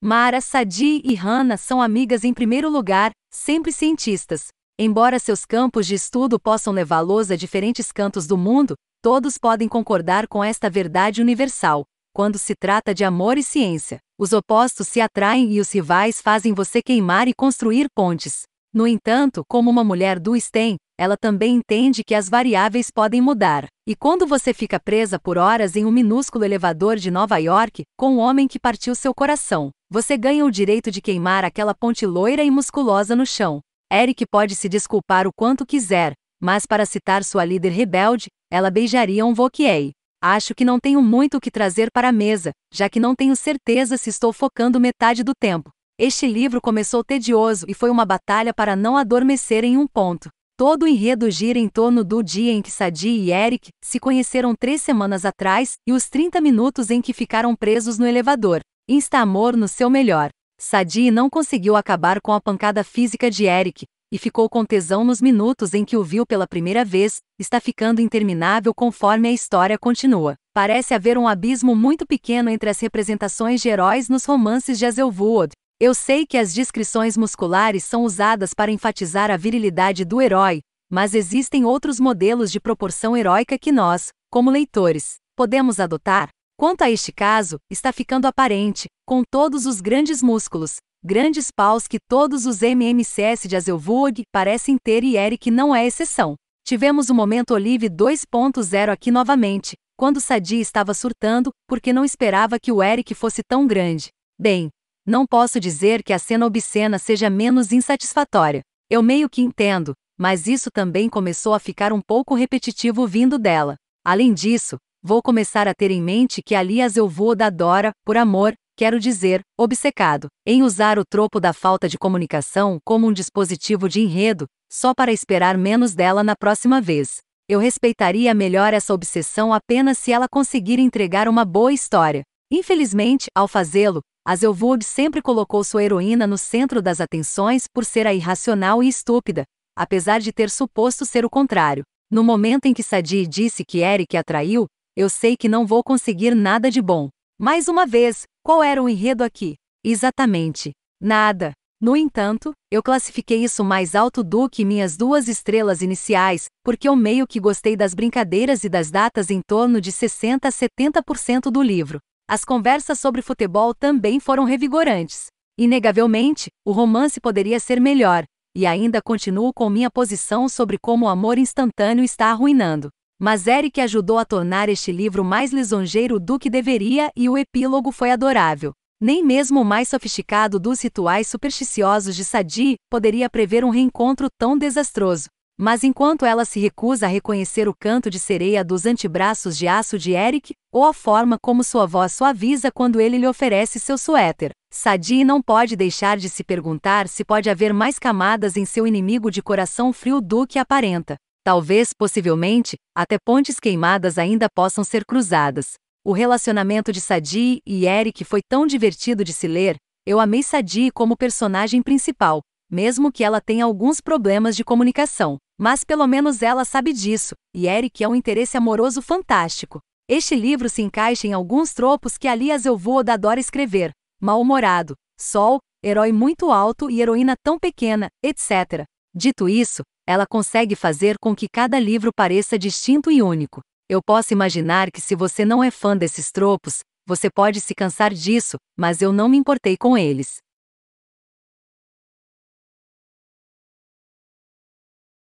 Mara Sadi e Hannah são amigas em primeiro lugar, sempre cientistas. Embora seus campos de estudo possam levá-los a diferentes cantos do mundo, todos podem concordar com esta verdade universal. Quando se trata de amor e ciência, os opostos se atraem e os rivais fazem você queimar e construir pontes. No entanto, como uma mulher do STEM, ela também entende que as variáveis podem mudar. E quando você fica presa por horas em um minúsculo elevador de Nova York, com um homem que partiu seu coração, você ganha o direito de queimar aquela ponte loira e musculosa no chão. Eric pode se desculpar o quanto quiser, mas para citar sua líder rebelde, ela beijaria um Vauquier. Acho que não tenho muito o que trazer para a mesa, já que não tenho certeza se estou focando metade do tempo. Este livro começou tedioso e foi uma batalha para não adormecer em um ponto. Todo o enredo gira em torno do dia em que Sadie e Eric se conheceram três semanas atrás e os 30 minutos em que ficaram presos no elevador. Insta-amor no seu melhor. Sadie não conseguiu acabar com a pancada física de Eric, e ficou com tesão nos minutos em que o viu pela primeira vez, está ficando interminável conforme a história continua. Parece haver um abismo muito pequeno entre as representações de heróis nos romances de Hazelwood. Eu sei que as descrições musculares são usadas para enfatizar a virilidade do herói, mas existem outros modelos de proporção heróica que nós, como leitores, podemos adotar. Quanto a este caso, está ficando aparente, com todos os grandes músculos, grandes paus que todos os MMCS de Azelvurg parecem ter e Eric não é exceção. Tivemos o um momento Olive 2.0 aqui novamente, quando Sadie estava surtando, porque não esperava que o Eric fosse tão grande. Bem, não posso dizer que a cena obscena seja menos insatisfatória. Eu meio que entendo, mas isso também começou a ficar um pouco repetitivo vindo dela. Além disso, Vou começar a ter em mente que aliás eu vou da Dora, por amor, quero dizer, obcecado, em usar o tropo da falta de comunicação como um dispositivo de enredo, só para esperar menos dela na próxima vez. Eu respeitaria melhor essa obsessão apenas se ela conseguir entregar uma boa história. Infelizmente, ao fazê-lo, a Zelvud sempre colocou sua heroína no centro das atenções por ser a irracional e estúpida, apesar de ter suposto ser o contrário. No momento em que Sadie disse que Eric a traiu, eu sei que não vou conseguir nada de bom. Mais uma vez, qual era o enredo aqui? Exatamente. Nada. No entanto, eu classifiquei isso mais alto do que minhas duas estrelas iniciais, porque eu meio que gostei das brincadeiras e das datas em torno de 60 a 70% do livro. As conversas sobre futebol também foram revigorantes. Inegavelmente, o romance poderia ser melhor, e ainda continuo com minha posição sobre como o amor instantâneo está arruinando. Mas Eric ajudou a tornar este livro mais lisonjeiro do que deveria e o epílogo foi adorável. Nem mesmo o mais sofisticado dos rituais supersticiosos de Sadie poderia prever um reencontro tão desastroso. Mas enquanto ela se recusa a reconhecer o canto de sereia dos antebraços de aço de Eric, ou a forma como sua voz suaviza quando ele lhe oferece seu suéter, Sadie não pode deixar de se perguntar se pode haver mais camadas em seu inimigo de coração frio do que aparenta. Talvez, possivelmente, até pontes queimadas ainda possam ser cruzadas. O relacionamento de Sadie e Eric foi tão divertido de se ler, eu amei Sadie como personagem principal, mesmo que ela tenha alguns problemas de comunicação. Mas pelo menos ela sabe disso, e Eric é um interesse amoroso fantástico. Este livro se encaixa em alguns tropos que Alias Elvoda adora escrever: mal-humorado, sol, herói muito alto e heroína tão pequena, etc. Dito isso, ela consegue fazer com que cada livro pareça distinto e único. Eu posso imaginar que se você não é fã desses tropos, você pode se cansar disso, mas eu não me importei com eles.